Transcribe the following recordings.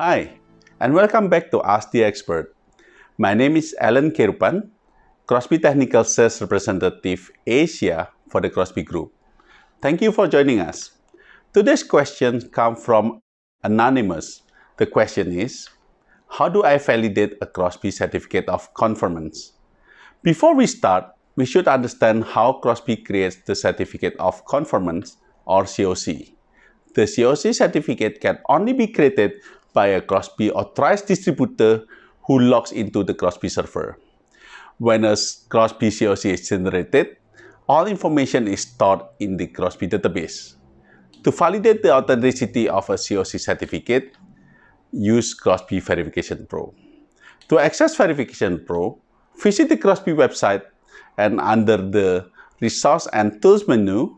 Hi, and welcome back to Ask the Expert. My name is Alan Kerupan, Crosby Technical Sales Representative Asia for the Crosby Group. Thank you for joining us. Today's question comes from Anonymous. The question is, how do I validate a Crosby Certificate of Conformance? Before we start, we should understand how Crosby creates the Certificate of Conformance or COC. The COC certificate can only be created by a Crosby authorized distributor who logs into the Crosby server. When a Crosby COC is generated, all information is stored in the Crosby database. To validate the authenticity of a COC certificate, use Crosby Verification Pro. To access Verification Pro, visit the Crosby website and under the Resource and Tools menu,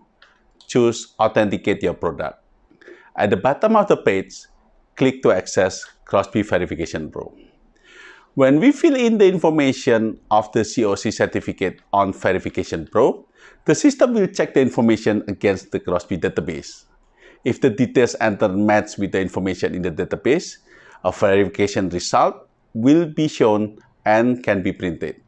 choose Authenticate Your Product. At the bottom of the page, click to access CrossP Verification Pro. When we fill in the information of the COC certificate on Verification Pro, the system will check the information against the CrossP database. If the details entered match with the information in the database, a verification result will be shown and can be printed.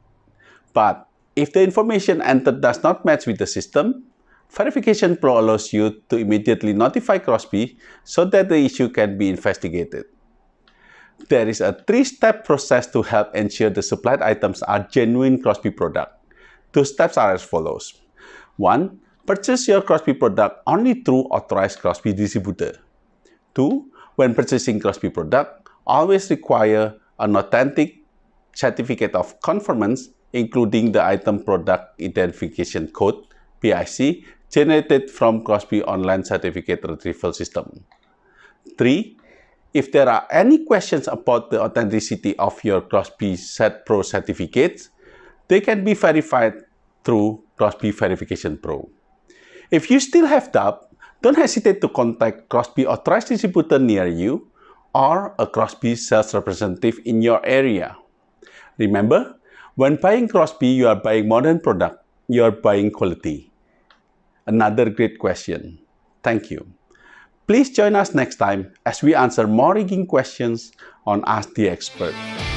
But if the information entered does not match with the system, Verification Pro allows you to immediately notify Crosby so that the issue can be investigated. There is a three-step process to help ensure the supplied items are genuine Crosby product. Two steps are as follows. 1. Purchase your Crosby product only through authorized Crosby distributor. 2. When purchasing Crosby product, always require an authentic certificate of conformance including the item product identification code PIC generated from Crosby Online Certificate Retrieval System. 3. If there are any questions about the authenticity of your Crosby Set Pro certificates, they can be verified through Crosby Verification Pro. If you still have doubt, don't hesitate to contact Crosby authorized distributor near you or a Crosby sales representative in your area. Remember, when buying Crosby, you are buying modern product, you are buying quality. Another great question. Thank you. Please join us next time as we answer more rigging questions on Ask the Expert.